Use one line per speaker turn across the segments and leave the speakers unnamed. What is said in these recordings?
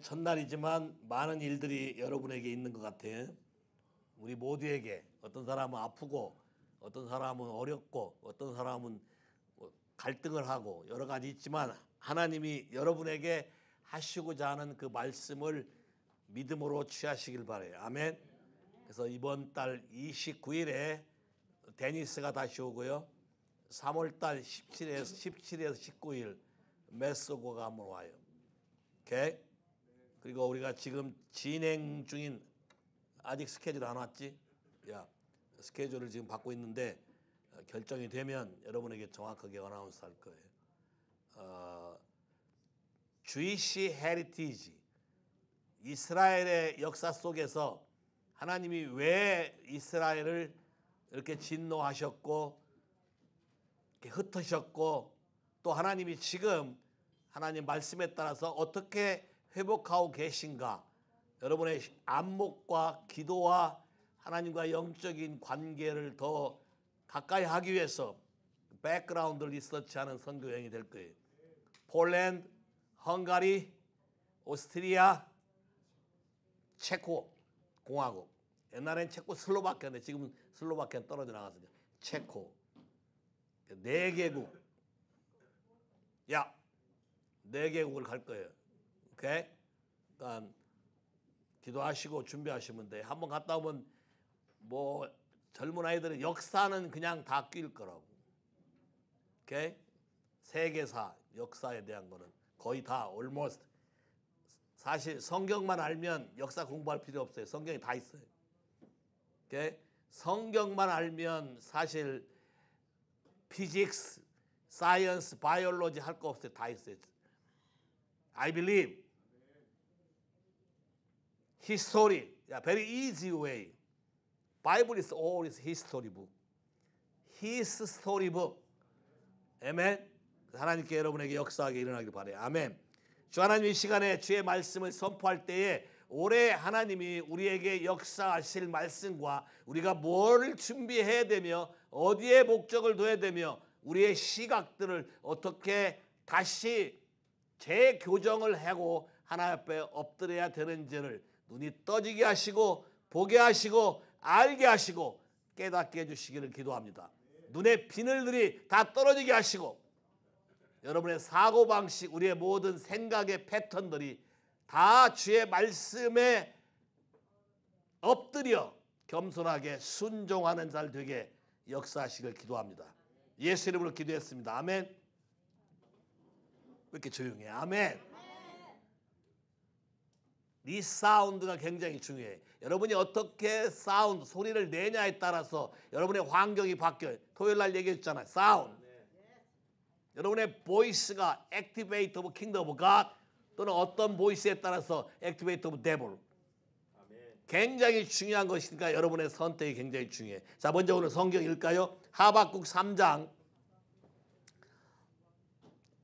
첫날이지만 많은 일들이 여러분에게 있는 것 같아요. 우리 모두에게 어떤 사람은 아프고 어떤 사람은 어렵고 어떤 사람은 뭐 갈등을 하고 여러 가지 있지만 하나님이 여러분에게 하시고자 하는 그 말씀을 믿음으로 취하시길 바래요. 아멘. 그래서 이번 달 29일에 데니스가 다시 오고요. 3월 달 17일에서 17일에서 19일 메소고가 한번 와요. 오케이. 그리고 우리가 지금 진행 중인 아직 스케줄 안 왔지? 야 스케줄을 지금 받고 있는데 어, 결정이 되면 여러분에게 정확하게 어나운스 할 거예요. 어, 주이시 헤리티지 이스라엘의 역사 속에서 하나님이 왜 이스라엘을 이렇게 진노하셨고 이렇게 흩으셨고 또 하나님이 지금 하나님 말씀에 따라서 어떻게 회복하고 계신가? 여러분의 안목과 기도와 하나님과 영적인 관계를 더 가까이 하기 위해서 백그라운드 리서치하는 선교 행이될 거예요. 폴란드, 헝가리, 오스트리아, 체코 공화국. 옛날엔 체코 슬로바키아인데 지금 슬로바키아 떨어져 나갔어요. 체코 네 개국. 야, 네 개국을 갈 거예요. 오케이? 그러니까 음, 기도하시고 준비하시면 돼. 한번 갔다 오면 뭐 젊은 아이들은 역사는 그냥 다 낄 거라고. 오케이? 세계사 역사에 대한 거는 거의 다 almost 사실 성경만 알면 역사 공부할 필요 없어요. 성경이 다 있어요. 오케이? 성경만 알면 사실 physics, s c i e n 할거 없어요. 다 있어요. I believe 히스토 t y e a h very easy way. Bible is always history book. His story book. 아멘. 하나님께 여러분에게 역사하게 일어나길 바래요. 아멘. 주 하나님 이 시간에 주의 말씀을 선포할 때에 올해 하나님이 우리에게 역사하실 말씀과 우리가 뭘 준비해야 되며 어디에 목적을 둬야 되며 우리의 시각들을 어떻게 다시 재교정을 하고 하나 앞에 엎드려야 되는지를 눈이 떠지게 하시고 보게 하시고 알게 하시고 깨닫게 해주시기를 기도합니다. 눈의 비늘들이 다 떨어지게 하시고 여러분의 사고방식, 우리의 모든 생각의 패턴들이 다 주의 말씀에 엎드려 겸손하게 순종하는 잘 되게 역사하시길 기도합니다. 예수 이름으로 기도했습니다. 아멘. 왜 이렇게 조용해? 아멘. 네 사운드가 굉장히 중요해. 여러분이 어떻게 사운드, 소리를 내냐에 따라서 여러분의 환경이 바뀌어요. 토요일 날 얘기했잖아요. 사운드. 네. 여러분의 보이스가 액티베이터 오브 킹덤 오브 갓 또는 어떤 보이스에 따라서 액티베이터 오브 데블 굉장히 중요한 것이니까 여러분의 선택이 굉장히 중요해. 자, 먼저 오늘 성경 읽까요? 하박국 3장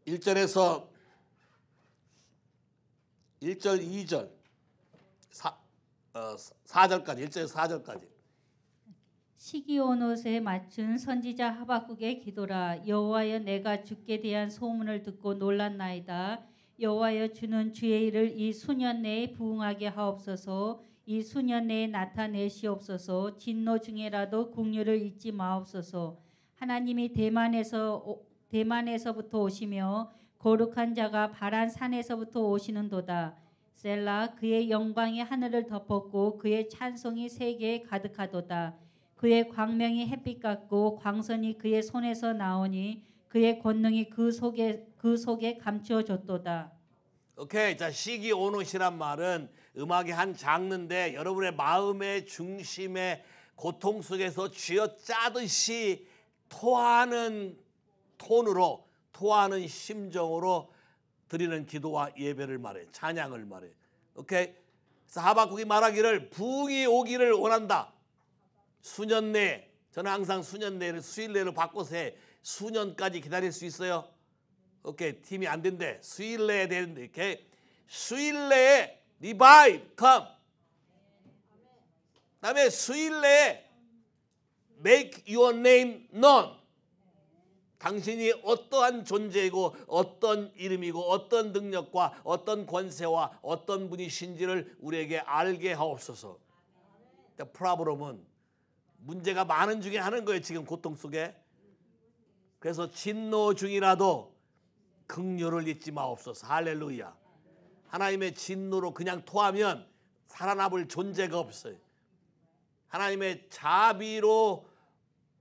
1절에서 1절, 2절 사, 어, 4절까지 1절 4절까지
시기온 옷에 맞춘 선지자 하박국의 기도라 여호와여 내가 죽게 대한 소문을 듣고 놀랐나이다 여호와여 주는 주의 일을 이 수년 내에 부응하게 하옵소서 이 수년 내에 나타내시옵소서 진노 중에라도 국류를 잊지 마옵소서 하나님이 대만에서 오, 대만에서부터 오시며 거룩한 자가 바란 산에서부터 오시는도다 셀라 그의 영광이 하늘을 덮었고 그의 찬송이 세계에 가득하도다. 그의 광명이 햇빛 같고 광선이 그의 손에서 나오니 그의 권능이 그 속에 그 속에 감추어졌도다.
오케이 자 시기 오노시란 말은 음악의 한 장르인데 여러분의 마음의 중심에 고통 속에서 쥐어짜듯이 토하는 톤으로 토하는 심정으로 드리는 기도와 예배를 말해 찬양을 말해 오케이 그래서 하박국이 말하기를 부이 오기를 원한다 수년 내에 저는 항상 수년 내를 수일 내로 바꿔서 해 수년까지 기다릴 수 있어요 오케이 팀이 안 된대 수일 내에 되는데 이렇게 수일 내에 리바이브 컴 그다음에 수일 내에 make your name known 당신이 어떠한 존재이고 어떤 이름이고 어떤 능력과 어떤 권세와 어떤 분이신지를 우리에게 알게 하옵소서. 근 프라브롬은 문제가 많은 중에 하는 거예요. 지금 고통 속에. 그래서 진노 중이라도 극률을 잊지 마옵소서. 할렐루야. 하나님의 진노로 그냥 토하면 살아남을 존재가 없어요. 하나님의 자비로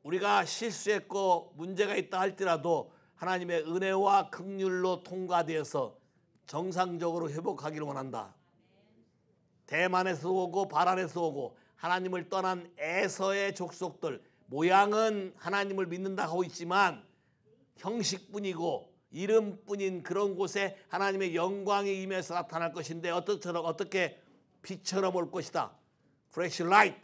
우리가 실수했고 문제가 있다 할지라도 하나님의 은혜와 극률로 통과되어서 정상적으로 회복하기를 원한다. 대만에서 오고 바란에서 오고 하나님을 떠난 에서의 족속들 모양은 하나님을 믿는다 하고 있지만 형식뿐이고 이름뿐인 그런 곳에 하나님의 영광이 임해서 나타날 것인데 어떻게 빛처럼 올 것이다. 프레시 라이트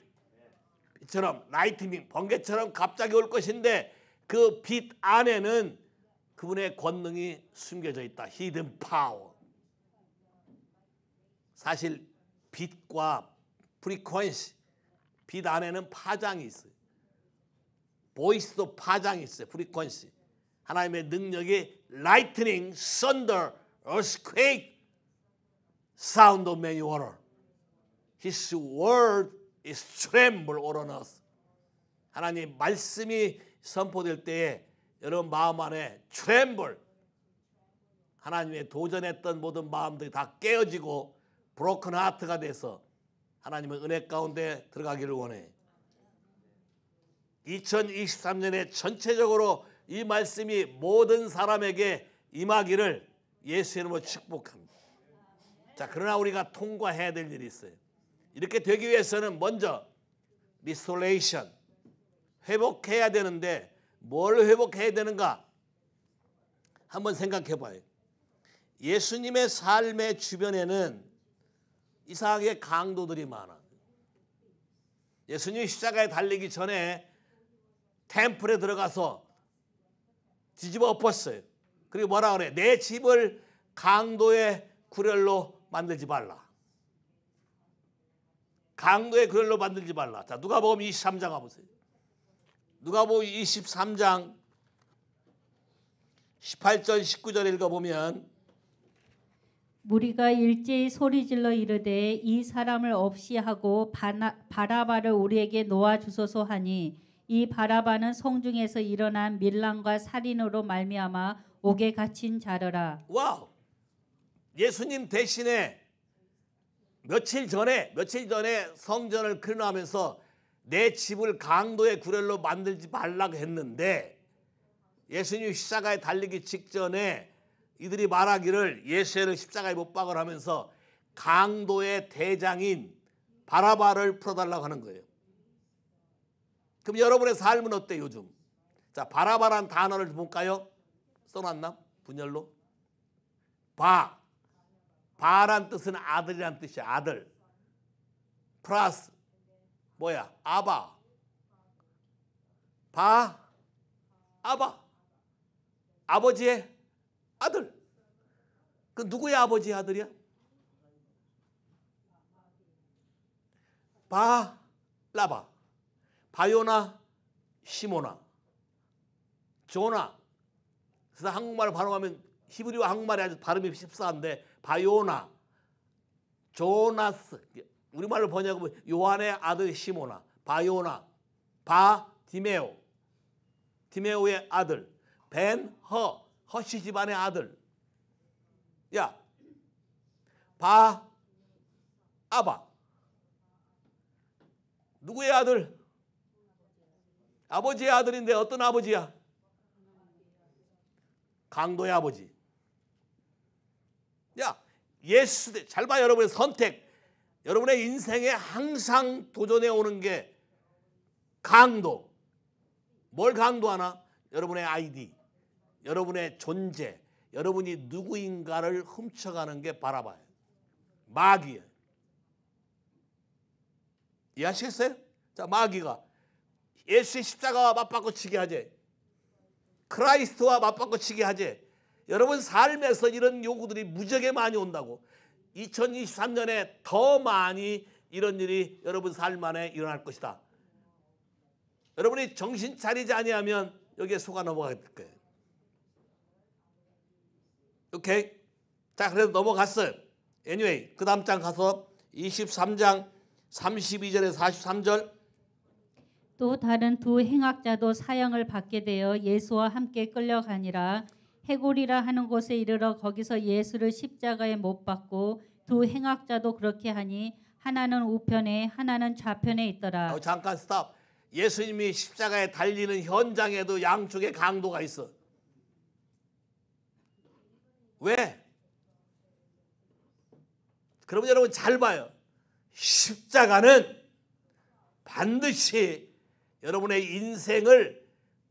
빛처럼 라이트닝 번개처럼 갑자기 올 것인데 그 빛 안에는 그분의 권능이 숨겨져 있다. 히든 파워. 사실 빛과 프리퀀시 빛 안에는 파장이 있어요. 보이스도 파장이 있어요. 프리퀀시. 하나님의 능력이 라이트닝, 썬더, 어스 r t h q u a k e s o u n His word tremble on us. 하나님 말씀이 선포될 때에 여러분 마음 안에 tremble 하나님의 도전했던 모든 마음들이 다 깨어지고 브로큰 하트가 돼서 하나님은 은혜 가운데 들어가기를 원해. 2023년에 전체적으로 이 말씀이 모든 사람에게 임하기를 예수 이름으로 축복합니다. 자, 그러나 우리가 통과해야 될 일이 있어요. 이렇게 되기 위해서는 먼저 리스토레이션 회복해야 되는데 뭘 회복해야 되는가 한번 생각해 봐요. 예수님의 삶의 주변에는 이상하게 강도들이 많아. 예수님이 십자가에 달리기 전에 템플에 들어가서 뒤집어 엎었어요. 그리고 뭐라 그래? 내 집을 강도의 구렬로 만들지 말라. 강도의 그럴로 만들지 말라. 자, 누가복음 23장 가보세요. 누가복음 23장 18절 19절 읽어보면
무리가 일제히 소리질러 이르되 이 사람을 없이 하고 바나, 바라바를 우리에게 놓아 주소서 하니 이 바라바는 성중에서 일어난 밀란과 살인으로 말미암아 옥에 갇힌 자러라.
와우. 예수님 대신에 며칠 전에 며칠 전에 성전을 크리노하면서 내 집을 강도의 구렬로 만들지 말라고 했는데 예수님 십자가에 달리기 직전에 이들이 말하기를 예수를 십자가에 못 박을 하면서 강도의 대장인 바라바를 풀어달라고 하는 거예요. 그럼 여러분의 삶은 어때 요즘? 자 바라바란 단어를 볼까요? 써놨나? 분열로 바 바란 뜻은 아들이란 뜻이야. 아들. 플러스 뭐야? 아바. 바 아바. 아버지의 아들. 그 누구의 아버지의 아들이야? 바 라바. 바요나 시모나. 조나. 그래서 한국말을 발음하면 히브리와 한국말이 아주 발음이 십사한데 바요나, 조나스, 우리말로 번역하면 요한의 아들 시모나, 바요나, 바 디메오, 디메오의 아들, 벤 허, 허시 집안의 아들. 야, 바 아바. 누구의 아들? 아버지의 아들인데 어떤 아버지야? 강도의 아버지. 야, 예수 잘 봐, 여러분의 선택. 여러분의 인생에 항상 도전해 오는 게 강도. 뭘 강도하나? 여러분의 아이디, 여러분의 존재, 여러분이 누구인가를 훔쳐가는 게 바라봐요. 마귀예요. 이해하시겠어요? 자, 마귀가 예수의 십자가와 맞바꿔치기 하재. 크라이스트와 맞바꿔치기 하재. 여러분 삶에서 이런 요구들이 무지하게 많이 온다고 2023년에 더 많이 이런 일이 여러분 삶 안에 일어날 것이다. 여러분이 정신 차리지 아니하면 여기에 속아 넘어갈 거예요. 오케이? 자그래도 넘어갔어요. Anyway 그 다음 장 가서 23장 32절에서 43절
또 다른 두 행악자도 사형을 받게 되어 예수와 함께 끌려가니라 해골이라 하는 곳에 이르러 거기서 예수를 십자가에 못 박고 두 행악자도 그렇게 하니 하나는 우편에 하나는 좌편에
있더라. 어, 잠깐 스탑. 예수님이 십자가에 달리는 현장에도 양쪽에 강도가 있어. 왜? 그러면 여러분 잘 봐요. 십자가는 반드시 여러분의 인생을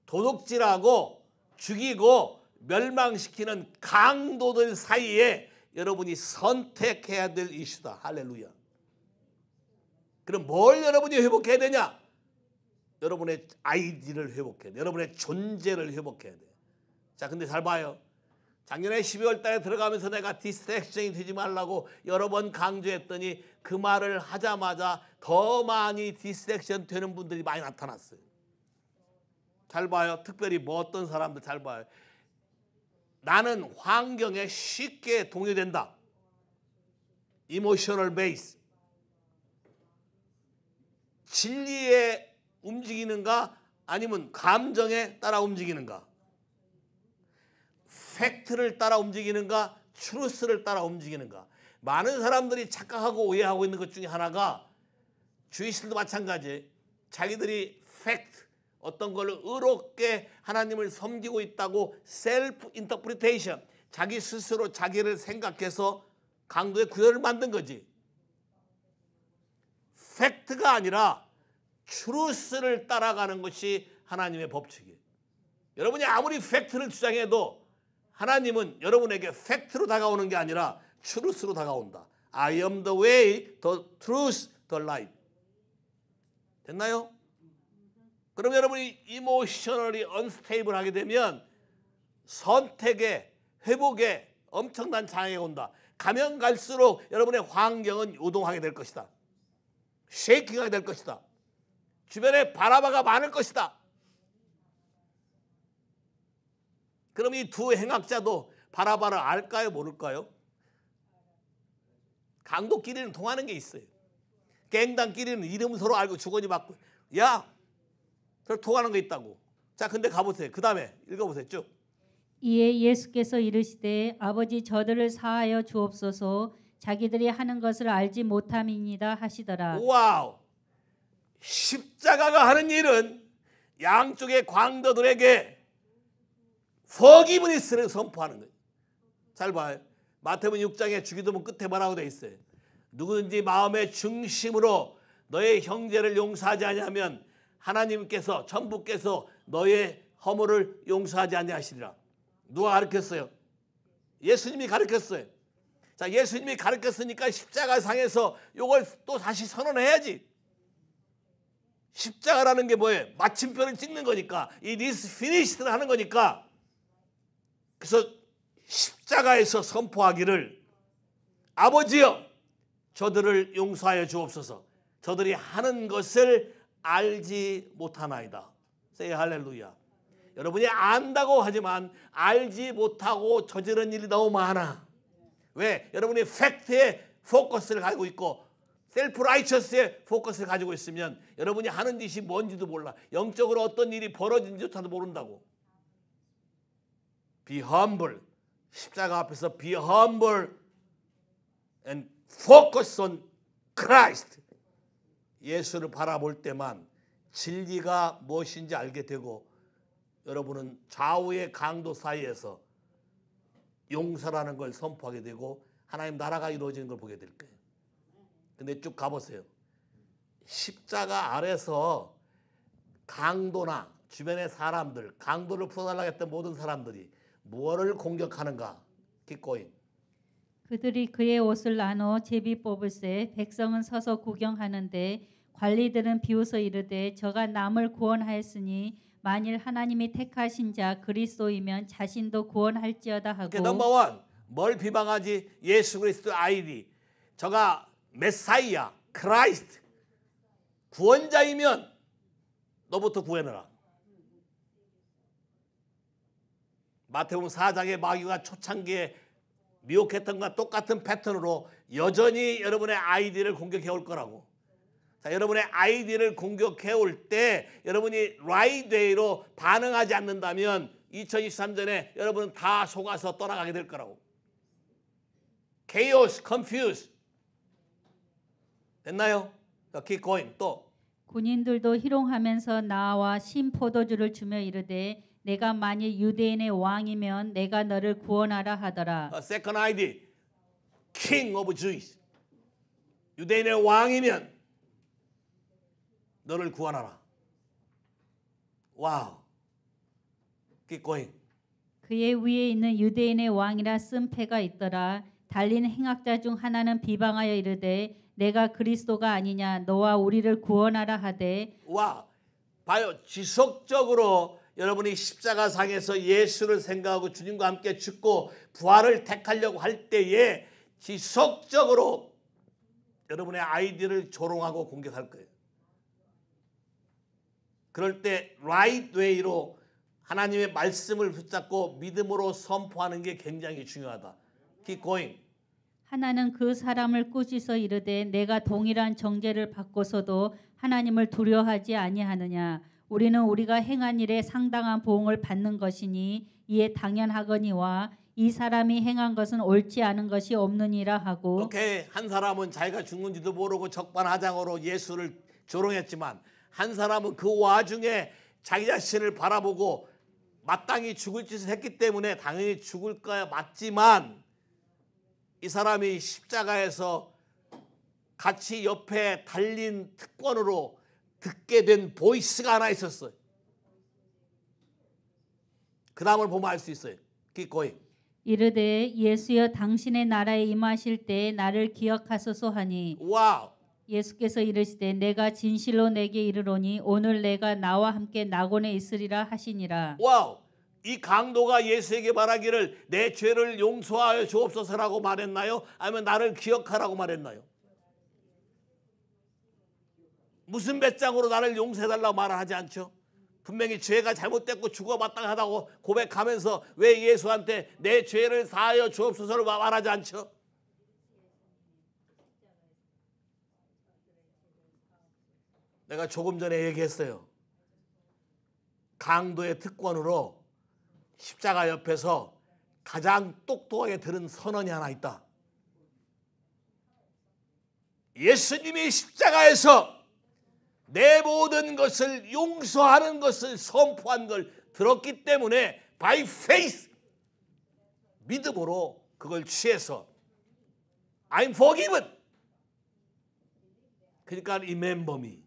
도둑질하고 죽이고 멸망시키는 강도들 사이에 여러분이 선택해야 될 이슈다. 할렐루야. 그럼 뭘 여러분이 회복해야 되냐? 여러분의 아이디를 회복해야 돼. 여러분의 존재를 회복해야 돼. 자, 근데 잘 봐요. 작년에 12월 달에 들어가면서 내가 디스트랙션이 되지 말라고 여러 번 강조했더니 그 말을 하자마자 더 많이 디스트랙션 되는 분들이 많이 나타났어요. 잘 봐요. 특별히 뭐 어떤 사람들 잘 봐요. 나는 환경에 쉽게 동요된다. 이모셔널 베이스. 진리에 움직이는가 아니면 감정에 따라 움직이는가. 팩트를 따라 움직이는가 추루스를 따라 움직이는가. 많은 사람들이 착각하고 오해하고 있는 것 중에 하나가 주의실도 마찬가지 자기들이 팩트 어떤 걸 의롭게 하나님을 섬기고 있다고 셀프 인터프리테이션 자기 스스로 자기를 생각해서 강도의 구현을 만든 거지. 팩트가 아니라 트루스를 따라가는 것이 하나님의 법칙이에요. 여러분이 아무리 팩트를 주장해도 하나님은 여러분에게 팩트로 다가오는 게 아니라 트루스로 다가온다. I am the way, the truth, the life. 됐나요? 그럼 여러분이 이모셔널이 언스테이블하게 되면 선택에 회복에 엄청난 장애가 온다. 가면 갈수록 여러분의 환경은 요동하게 될 것이다. 쉐이킹하게 될 것이다. 주변에 바라바가 많을 것이다. 그럼 이 두 행악자도 바라바를 알까요 모를까요? 강도끼리는 통하는 게 있어요. 갱당끼리는 이름 서로 알고 주거니 받고 야 그래서 통하는 거 있다고. 자, 근데 가보세요. 그 다음에 읽어보세요. 쭉.
이에 예수께서 이르시되 아버지 저들을 사하여 주옵소서 자기들이 하는 것을 알지 못함이니다 하시더라. 와우.
십자가가 하는 일은 양쪽의 광도들에게 서기브니스를 선포하는 거예요. 잘 봐요. 마태복음 6장의 주기도문 끝에 뭐라고 돼 있어요. 누구든지 마음의 중심으로 너의 형제를 용서하지 않으면 하나님께서 전부께서 너의 허물을 용서하지 아니하시리라. 누가 가르쳤어요? 예수님이 가르쳤어요. 자, 예수님이 가르쳤으니까 십자가상에서 이걸 또 다시 선언해야지. 십자가라는 게 뭐예요? 마침표를 찍는 거니까. 이 리스 피니시 i 를 하는 거니까. 그래서 십자가에서 선포하기를 아버지여 저들을 용서하여 주옵소서. 저들이 하는 것을 알지 못하나이다. 세 할렐루야. 여러분이 안다고 하지만 알지 못하고 저지른 일이 너무 많아. 왜? 여러분이 팩트에 포커스를 가지고 있고 셀프 라이처스에 포커스를 가지고 있으면 여러분이 하는 짓이 뭔지도 몰라. 영적으로 어떤 일이 벌어진지조차도 모른다고. Be humble. 십자가 앞에서 be humble and focus on Christ. 예수를 바라볼 때만 진리가 무엇인지 알게 되고 여러분은 좌우의 강도 사이에서 용서라는 걸 선포하게 되고 하나님 나라가 이루어지는 걸 보게 될 거예요. 근데 쭉 가보세요. 십자가 아래서 강도나 주변의 사람들, 강도를 풀어달라고 했던 모든 사람들이 무엇을 공격하는가? 기꺼인.
그들이 그의 옷을 나눠 제비 뽑을세 백성은 서서 구경하는데 관리들은 비웃어 이르되 저가 남을 구원하였으니 만일 하나님이 택하신 자 그리스도이면 자신도 구원할지어다 하고. 그 넘버 원,
뭘 비방하지? 예수 그리스도 아이디. 저가 메사이아, 크라이스트, 구원자이면 너부터 구해내라. 마태복음 4장의 마귀가 초창기에 미혹했던 것과 똑같은 패턴으로 여전히 여러분의 아이디를 공격해 올 거라고. 자, 여러분의 아이디를 공격해 올 때 여러분이 라이데이로 반응하지 않는다면 2023년에 여러분은 다 속아서 떠나가게 될 거라고. chaos, confused. 됐나요? Keep going. 또.
군인들도 희롱하면서 나와 신포도주를 주며 이르되 내가 만일 유대인의 왕이면 내가 너를 구원하라 하더라.
Uh, second idea. King of Jews. 유대인의 왕이면 너를 구원하라. 와우. 기꺼잉.
그의 위에 있는 유대인의 왕이라 쓴 패가 있더라. 달린 행악자 중 하나는 비방하여 이르되 내가 그리스도가 아니냐 너와 우리를 구원하라 하되
와 봐요 지속적으로 여러분이 십자가상에서 예수를 생각하고 주님과 함께 죽고 부활을 택하려고 할 때에 지속적으로 여러분의 아이디를 조롱하고 공격할 거예요. 그럴 때 right way로 하나님의 말씀을 붙잡고 믿음으로 선포하는 게 굉장히 중요하다. Keep going.
하나는 그 사람을 꾸짖어 이르되 내가 동일한 정죄를 받고서도 하나님을 두려워하지 아니하느냐 우리는 우리가 행한 일에 상당한 보응을 받는 것이니 이에 당연하거니와 이 사람이 행한 것은 옳지 않은 것이 없느니라
하고 오케이 한 사람은 자기가 죽는지도 모르고 적반하장으로 예수를 조롱했지만 한 사람은 그 와중에 자기 자신을 바라보고 마땅히 죽을 짓을 했기 때문에 당연히 죽을 거야 맞지만 이 사람이 십자가에서 같이 옆에 달린 특권으로 듣게 된 보이스가 하나 있었어요. 그 다음을 보면 알 수 있어요. 기꺼이.
이르되 예수여 당신의 나라에 임하실 때 나를 기억하소서 하니 와우. 예수께서 이르시되 내가 진실로 내게 이르노니 오늘 내가 나와 함께 낙원에 있으리라 하시니라.
와우. 이 강도가 예수에게 말하기를 내 죄를 용서하여 주옵소서라고 말했나요? 아니면 나를 기억하라고 말했나요? 무슨 배짱으로 나를 용서해달라고 말을 하지 않죠? 분명히 죄가 잘못됐고 죽어마땅하다고 고백하면서 왜 예수한테 내 죄를 사하여 주옵소서를 말하지 않죠? 내가 조금 전에 얘기했어요. 강도의 특권으로 십자가 옆에서 가장 똑똑하게 들은 선언이 하나 있다. 예수님이 십자가에서 내 모든 것을 용서하는 것을 선포한 걸 들었기 때문에 by faith 믿음으로 그걸 취해서 I'm forgiven. 그러니까 이 멤버미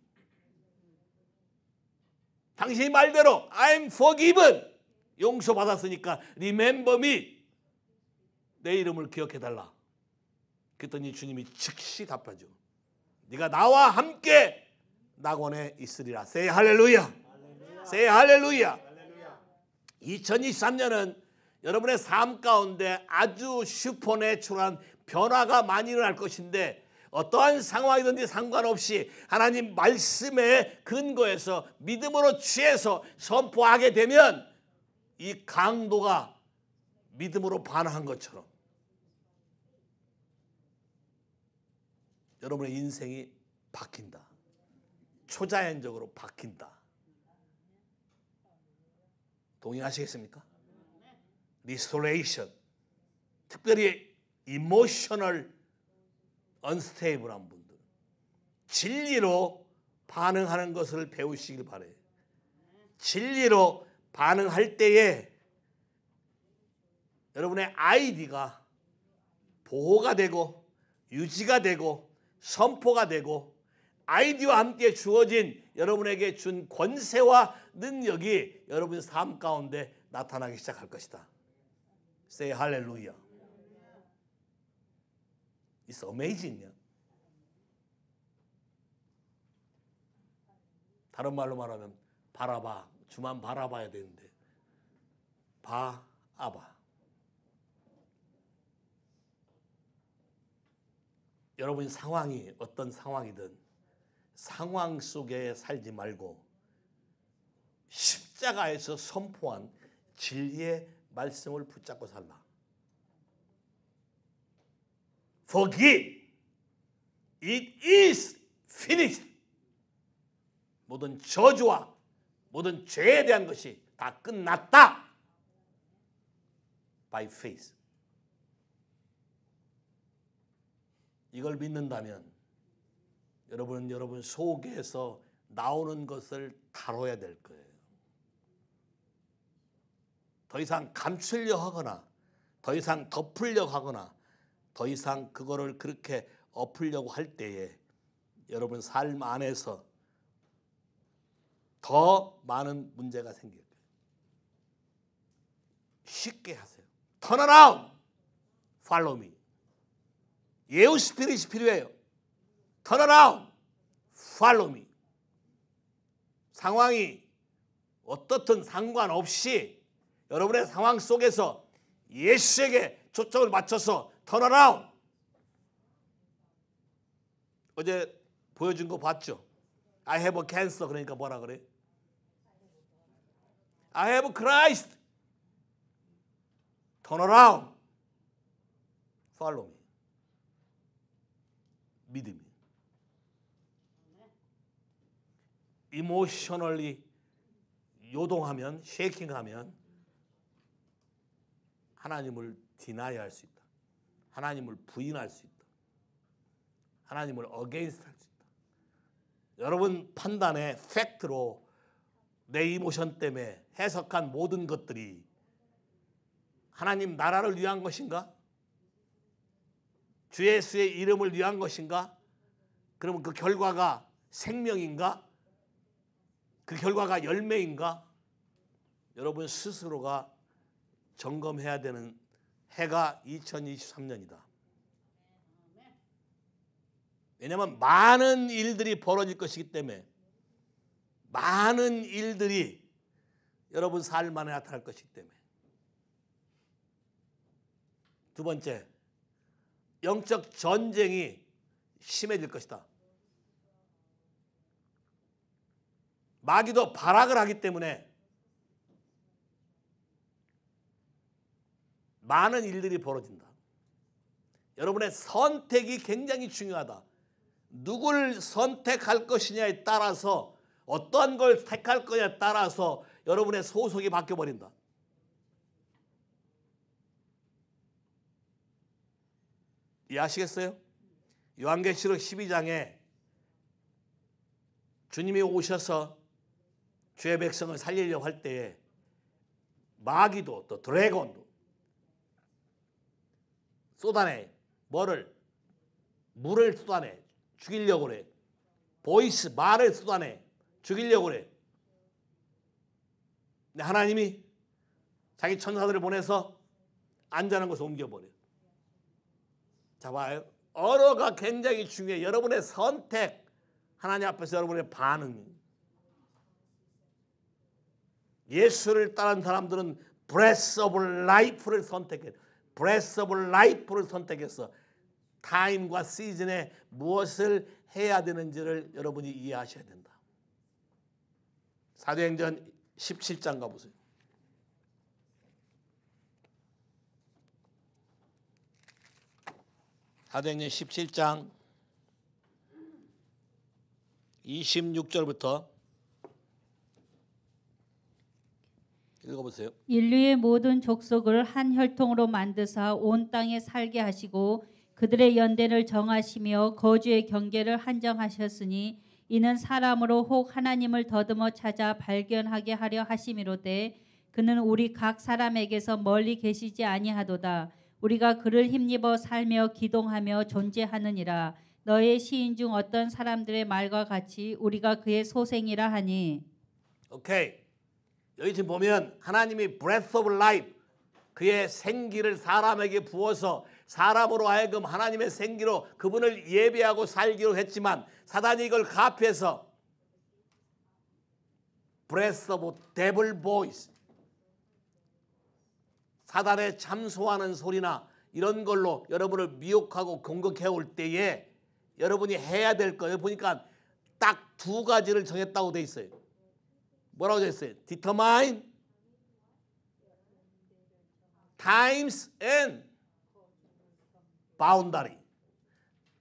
당신이 말대로 I'm forgiven. 용서받았으니까 remember me. 내 이름을 기억해달라. 그랬더니 주님이 즉시 답하죠. 네가 나와 함께 낙원에 있으리라. 세 할렐루야. 세 할렐루야. 2023년은 여러분의 삶 가운데 아주 슈퍼내추럴한 변화가 많이 일어날 것인데 어떠한 상황이든지 상관없이 하나님 말씀에 근거해서 믿음으로 취해서 선포하게 되면 이 강도가 믿음으로 반항한 것처럼 여러분의 인생이 바뀐다. 초자연적으로 바뀐다. 동의하시겠습니까? 리스토레이션. 특별히 이모셔널 언스테이블한 분들 진리로 반응하는 것을 배우시길 바래. 진리로 반응할 때에 여러분의 아이디가 보호가 되고 유지가 되고 선포가 되고 아이디와 함께 주어진 여러분에게 준 권세와 능력이 여러분삶 가운데 나타나기 시작할 것이다. 세 할렐루야. It's amazing. 다른 말로 말하면 바라봐. 주만 바라봐야 되는데. 바아바. 여러분 상황이 어떤 상황이든 상황 속에 살지 말고 십자가에서 선포한 진리의 말씀을 붙잡고 살라. forgive. It is finished. 모든 저주와 모든 죄에 대한 것이 다 끝났다. By faith. 이걸 믿는다면 여러분 여러분 속에서 나오는 것을 다뤄야 될 거예요. 더 이상 감추려 하거나 더 이상 덮으려 하거나 더 이상 그거를 그렇게 엎으려고 할 때에 여러분 삶 안에서 더 많은 문제가 생길 거예요. 쉽게 하세요. Turn around. Follow me. 예우 스피릿이 필요해요. Turn around. Follow me. 상황이 어떻든 상관없이 여러분의 상황 속에서 예수에게 초점을 맞춰서 턴어라운. 어제 보여준 거 봤죠? I have a cancer 그러니까 뭐라 그래? I have Christ. Turn around. Follow me. 믿음이. emotionally 요동하면, 쉐이킹하면 하나님을 디나이 할 수 있다. 하나님을 부인할 수 있다. 하나님을 어게인스트 할 수 있다. 여러분 판단의 팩트로 내 이모션 때문에 해석한 모든 것들이 하나님 나라를 위한 것인가? 주 예수의 이름을 위한 것인가? 그러면 그 결과가 생명인가? 그 결과가 열매인가? 여러분 스스로가 점검해야 되는 해가 2023년이다. 왜냐하면 많은 일들이 벌어질 것이기 때문에 많은 일들이 여러분 삶 안에 나타날 것이기 때문에 두 번째 영적 전쟁이 심해질 것이다. 마귀도 발악을 하기 때문에 많은 일들이 벌어진다. 여러분의 선택이 굉장히 중요하다. 누굴 선택할 것이냐에 따라서 어떠한 걸 택할 거냐에 따라서 여러분의 소속이 바뀌어버린다. 이해하시겠어요? 요한계시록 12장에 주님이 오셔서 주의 백성을 살리려고 할 때에 마귀도 또 드래곤도 쏟아내. 뭐를? 물을 쏟아내. 죽이려고 그래. 보이스, 말을 쏟아내. 죽이려고 그래. 근데 하나님이 자기 천사들을 보내서 안전한 곳에 옮겨버려. 자, 봐요. 언어가 굉장히 중요해. 여러분의 선택, 하나님 앞에서 여러분의 반응. 예수를 따른 사람들은 브레스 오브 라이프를 선택해. 브레스 오브 라이프를 선택해서 타임과 시즌에 무엇을 해야 되는지를 여러분이 이해하셔야 된다. 사도행전 17장 가보세요. 사도행전 17장 26절부터 읽어보세요.
인류의 모든 족속을 한 혈통으로 만드사 온 땅에 살게 하시고 그들의 연대를 정하시며 거주의 경계를 한정하셨으니 이는 사람으로 혹 하나님을 더듬어 찾아 발견하게 하려 하심이로되 그는 우리 각 사람에게서 멀리 계시지 아니하도다 우리가 그를 힘입어 살며 기동하며 존재하느니라 너의 시인 중 어떤 사람들의 말과 같이 우리가 그의 소생이라 하니
오케이 여기 지금 보면 하나님이 breath of life 그의 생기를 사람에게 부어서 사람으로 하여금 하나님의 생기로 그분을 예배하고 살기로 했지만 사단이 이걸 카피해서 breath of devil voice 사단에 참소하는 소리나 이런 걸로 여러분을 미혹하고 공격해 올 때에 여러분이 해야 될 거예요. 보니까 딱 두 가지를 정했다고 돼 있어요. 뭐라고 했어요? determine times and boundary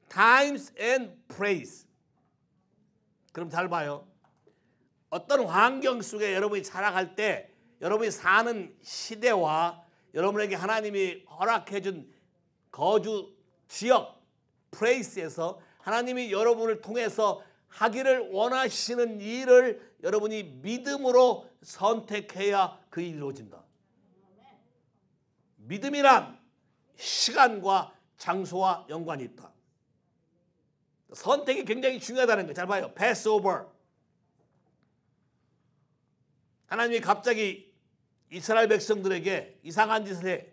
times and place 그럼 잘 봐요 어떤 환경 속에 여러분이 살아갈 때 여러분이 사는 시대와 여러분에게 하나님이 허락해준 거주 지역 플레이스에서 하나님이 여러분을 통해서 하기를 원하시는 일을 여러분이 믿음으로 선택해야 그 일이 이루어진다. 믿음이란 시간과 장소와 연관이 있다. 선택이 굉장히 중요하다는 거잘 봐요. pass over. 하나님이 갑자기 이스라엘 백성들에게 이상한 짓을 해.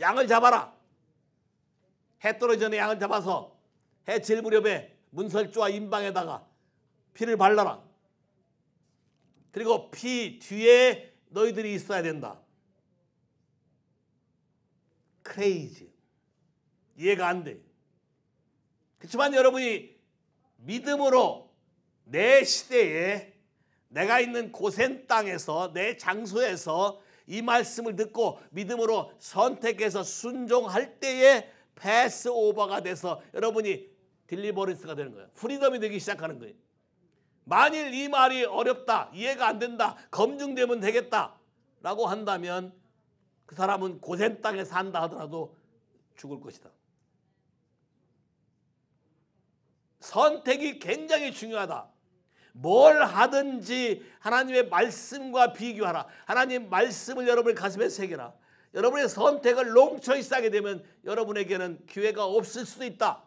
양을 잡아라. 해 떨어지는 양을 잡아서 해질 무렵에 문설주와 임방에다가 피를 발라라. 그리고 피 뒤에 너희들이 있어야 된다. 크레이지. 이해가 안 돼. 그렇지만 여러분이 믿음으로 내 시대에 내가 있는 고센 땅에서 내 장소에서 이 말씀을 듣고 믿음으로 선택해서 순종할 때에 패스오버가 돼서 여러분이 딜리버리스가 되는 거예요. 프리덤이 되기 시작하는 거예요. 만일 이 말이 어렵다, 이해가 안 된다, 검증되면 되겠다 라고 한다면 그 사람은 고센 땅에 산다 하더라도 죽을 것이다. 선택이 굉장히 중요하다. 뭘 하든지 하나님의 말씀과 비교하라. 하나님 말씀을 여러분 가슴에 새겨라. 여러분의 선택을 롱초이스하게 되면 여러분에게는 기회가 없을 수도 있다.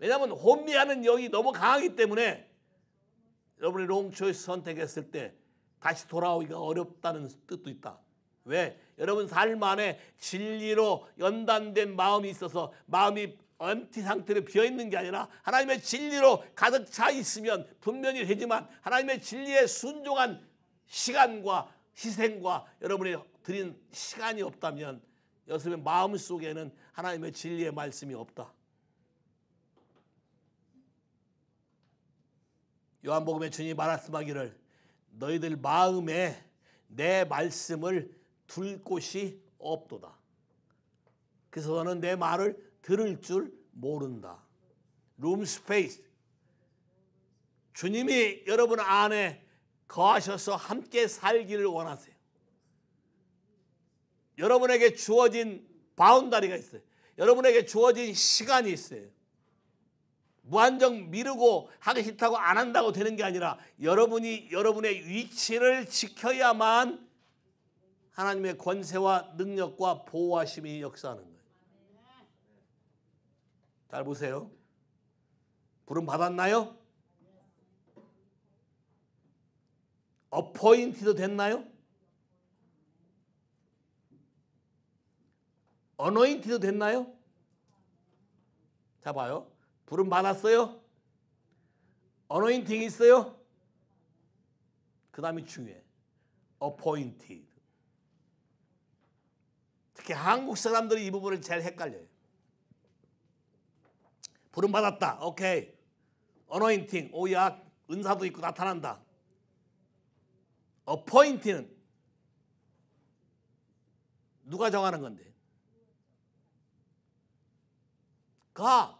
왜냐하면 혼미하는 영이 너무 강하기 때문에 여러분이 롱초이 선택했을 때 다시 돌아오기가 어렵다는 뜻도 있다. 왜? 여러분 삶 안에 진리로 연단된 마음이 있어서 마음이 엄티 상태로 비어 있는 게 아니라 하나님의 진리로 가득 차 있으면 분명히 되지만 하나님의 진리에 순종한 시간과 희생과 여러분이 드린 시간이 없다면 여러분의 마음 속에는 하나님의 진리의 말씀이 없다. 요한복음에 주님이 말씀하기를 너희들 마음에 내 말씀을 둘 곳이 없도다. 그래서 너는 내 말을 들을 줄 모른다. 룸 스페이스. 주님이 여러분 안에 거하셔서 함께 살기를 원하세요. 여러분에게 주어진 바운다리가 있어요. 여러분에게 주어진 시간이 있어요. 무한정 미루고 하기 싫다고 안 한다고 되는 게 아니라 여러분이 여러분의 위치를 지켜야만 하나님의 권세와 능력과 보호하심이 역사하는 거예요. 잘 보세요. 부름 받았나요? 어포인트도 됐나요? 어노인트도 됐나요? 자 봐요. 부름 받았어요? 어노인팅 있어요? 그 다음이 중요해. a p p o 특히 한국 사람들이 이 부분을 제일 헷갈려요. 부름 받았다. 오케이. 어노인팅. 오야 은사도 있고 나타난다. 어포인트는 누가 정하는 건데? 가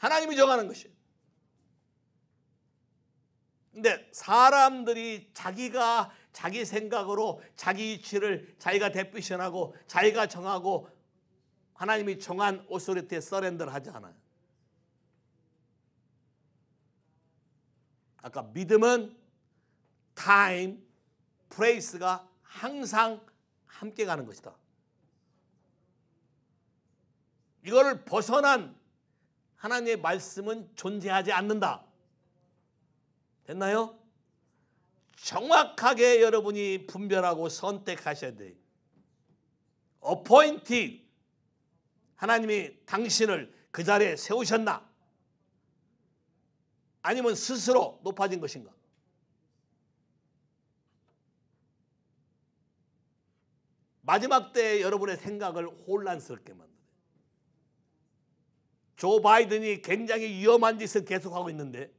하나님이 정하는 것이에요. 근데 사람들이 자기가 자기 생각으로 자기 이치를 자기가 데피션하고 자기가 정하고 하나님이 정한 오소리티에 서렌더를 하지 않아요. 아까 믿음은 타임, 프레이스가 항상 함께 가는 것이다. 이거를 벗어난 하나님의 말씀은 존재하지 않는다. 됐나요? 정확하게 여러분이 분별하고 선택하셔야 돼요. 어포인티 하나님이 당신을 그 자리에 세우셨나? 아니면 스스로 높아진 것인가? 마지막 때 여러분의 생각을 혼란스럽게 만든다. 조 바이든이 굉장히 위험한 짓을 계속하고 있는데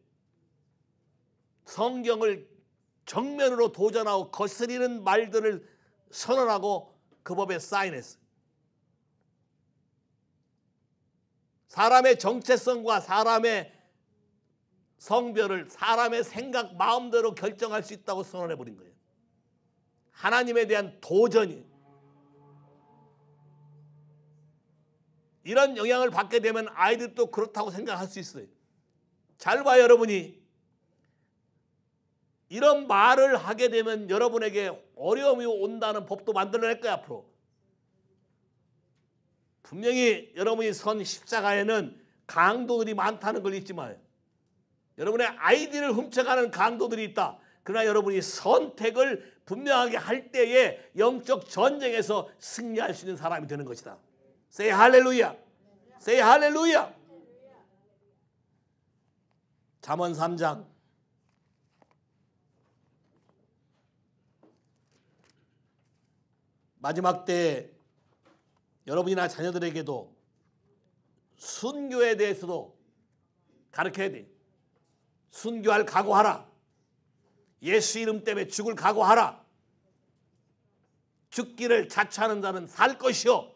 성경을 정면으로 도전하고 거스리는 말들을 선언하고 그 법에 사인했어. 요 사람의 정체성과 사람의 성별을 사람의 생각 마음대로 결정할 수 있다고 선언해 버린 거예요. 하나님에 대한 도전이 이런 영향을 받게 되면 아이들도 그렇다고 생각할 수 있어요. 잘 봐요, 여러분이. 이런 말을 하게 되면 여러분에게 어려움이 온다는 법도 만들어낼 거야, 앞으로. 분명히 여러분이 선 십자가에는 강도들이 많다는 걸 잊지 마요. 여러분의 아이디를 훔쳐가는 강도들이 있다. 그러나 여러분이 선택을 분명하게 할 때에 영적 전쟁에서 승리할 수 있는 사람이 되는 것이다. Say hallelujah. Say hallelujah. 잠언 3장 마지막 때 여러분이나 자녀들에게도 순교에 대해서도 가르쳐야 돼. 순교할 각오하라. 예수 이름 때문에 죽을 각오하라. 죽기를 자처하는 자는 살 것이요.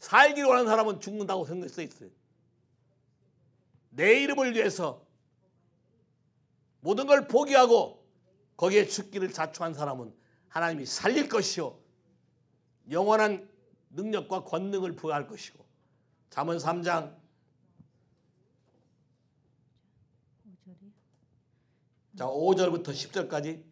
살기 원하는 사람은 죽는다고 생각써 있어요. 내 이름을 위해서 모든 걸 포기하고 거기에 죽기를 자초한 사람은 하나님이 살릴 것이요 영원한 능력과 권능을 부여할 것이고 잠언 3장 자 5절부터 10절까지